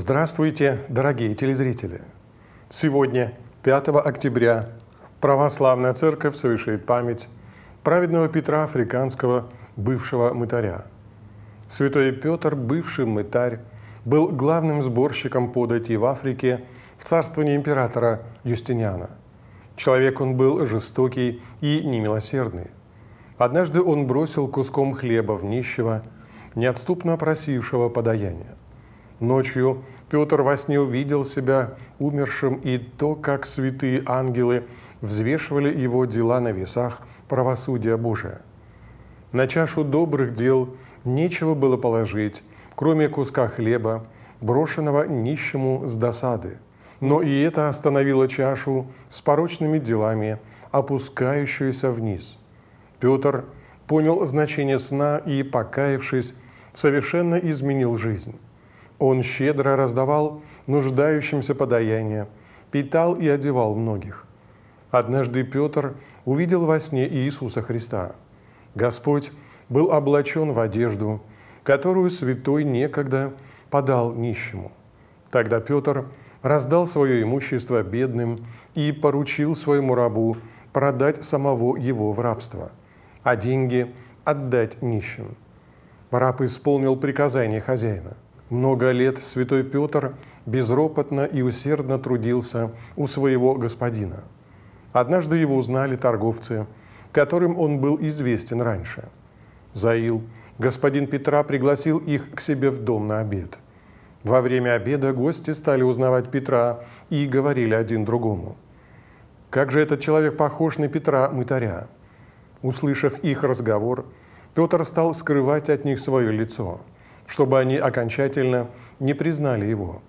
Здравствуйте, дорогие телезрители! Сегодня, 5 октября, Православная Церковь совершает память праведного Петра Африканского, бывшего мытаря. Святой Петр, бывший мытарь, был главным сборщиком податей в Африке в царствовании императора Юстиниана. Человек он был жестокий и немилосердный. Однажды он бросил куском хлеба в нищего, неотступно просившего подаяния. Ночью Петр во сне увидел себя умершим и то, как святые ангелы взвешивали его дела на весах правосудия Божия. На чашу добрых дел нечего было положить, кроме куска хлеба, брошенного нищему с досады. Но и это остановило чашу с порочными делами, опускающуюся вниз. Петр понял значение сна и, покаявшись, совершенно изменил жизнь. Он щедро раздавал нуждающимся подаяние, питал и одевал многих. Однажды Петр увидел во сне Иисуса Христа. Господь был облачен в одежду, которую святой некогда подал нищему. Тогда Петр раздал свое имущество бедным и поручил своему рабу продать самого его в рабство, а деньги отдать нищим. Раб исполнил приказание хозяина – много лет святой Петр безропотно и усердно трудился у своего господина. Однажды его узнали торговцы, которым он был известен раньше. Заил, господин Петра пригласил их к себе в дом на обед. Во время обеда гости стали узнавать Петра и говорили один другому. «Как же этот человек похож на Петра Мытаря?» Услышав их разговор, Петр стал скрывать от них свое лицо – чтобы они окончательно не признали его.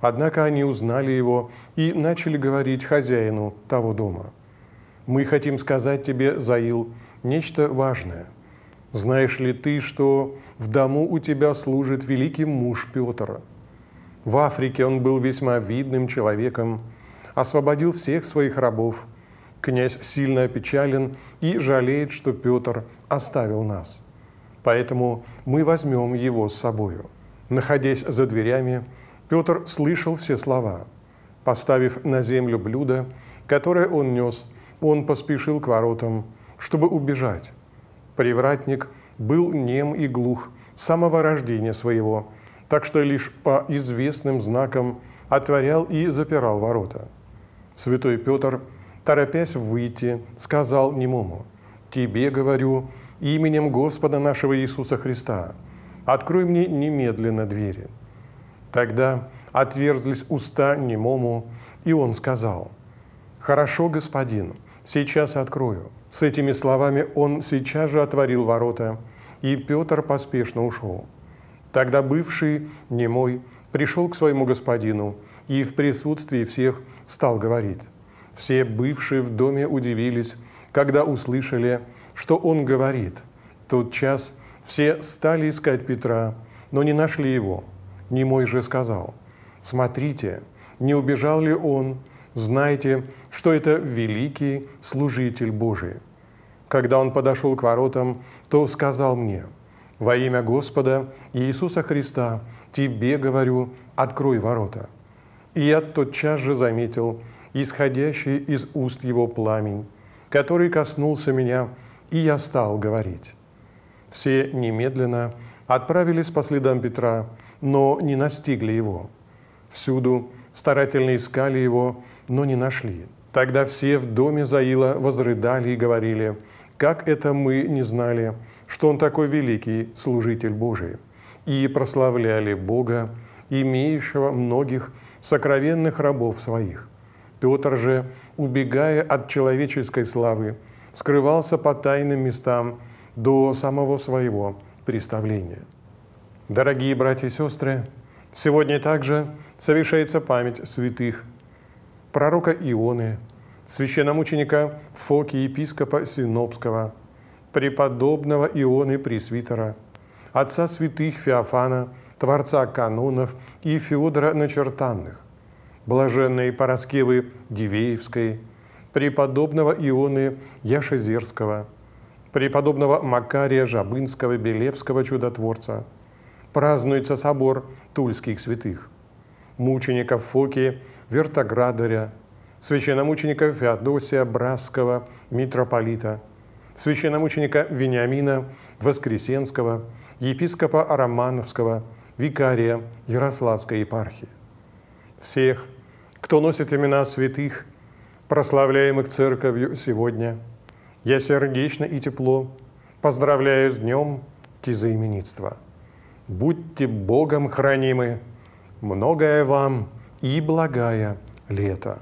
Однако они узнали его и начали говорить хозяину того дома. «Мы хотим сказать тебе, Заил, нечто важное. Знаешь ли ты, что в дому у тебя служит великий муж Петр? В Африке он был весьма видным человеком, освободил всех своих рабов. Князь сильно опечален и жалеет, что Петр оставил нас» поэтому мы возьмем его с собою. Находясь за дверями, Петр слышал все слова. Поставив на землю блюдо, которое он нес, он поспешил к воротам, чтобы убежать. Привратник был нем и глух с самого рождения своего, так что лишь по известным знакам отворял и запирал ворота. Святой Петр, торопясь выйти, сказал немому, «Тебе, говорю, именем Господа нашего Иисуса Христа. Открой мне немедленно двери». Тогда отверзлись уста немому, и он сказал, «Хорошо, господин, сейчас открою». С этими словами он сейчас же отворил ворота, и Петр поспешно ушел. Тогда бывший немой пришел к своему господину и в присутствии всех стал говорить. Все бывшие в доме удивились, когда услышали, что он говорит, тот час все стали искать Петра, но не нашли его. Немой же сказал, «Смотрите, не убежал ли он? Знайте, что это великий служитель Божий». Когда он подошел к воротам, то сказал мне, «Во имя Господа Иисуса Христа тебе говорю, открой ворота». И я тотчас же заметил исходящий из уст его пламень, который коснулся меня, и я стал говорить. Все немедленно отправились по следам Петра, но не настигли его. Всюду старательно искали его, но не нашли. Тогда все в доме Заила возрыдали и говорили, как это мы не знали, что он такой великий служитель Божий, и прославляли Бога, имеющего многих сокровенных рабов своих – Петр же, убегая от человеческой славы, скрывался по тайным местам до самого своего представления. Дорогие братья и сестры, сегодня также совершается память святых пророка Ионы, священномученика Фоки епископа Синопского, преподобного Ионы Пресвитера, отца святых Феофана, Творца канонов и Феодора Начертанных, блаженной Пороскевы Дивеевской, преподобного Ионы Яшезерского, преподобного Макария Жабынского Белевского чудотворца. Празднуется собор тульских святых, мучеников Фоки, Вертоградаря, священномученика Феодосия Брасского, митрополита, священномученика Вениамина Воскресенского, епископа Романовского, викария Ярославской епархии. Всех кто носит имена святых, прославляемых Церковью сегодня, я сердечно и тепло поздравляю с днем тезаименитства. Будьте Богом хранимы, многое вам и благая лето.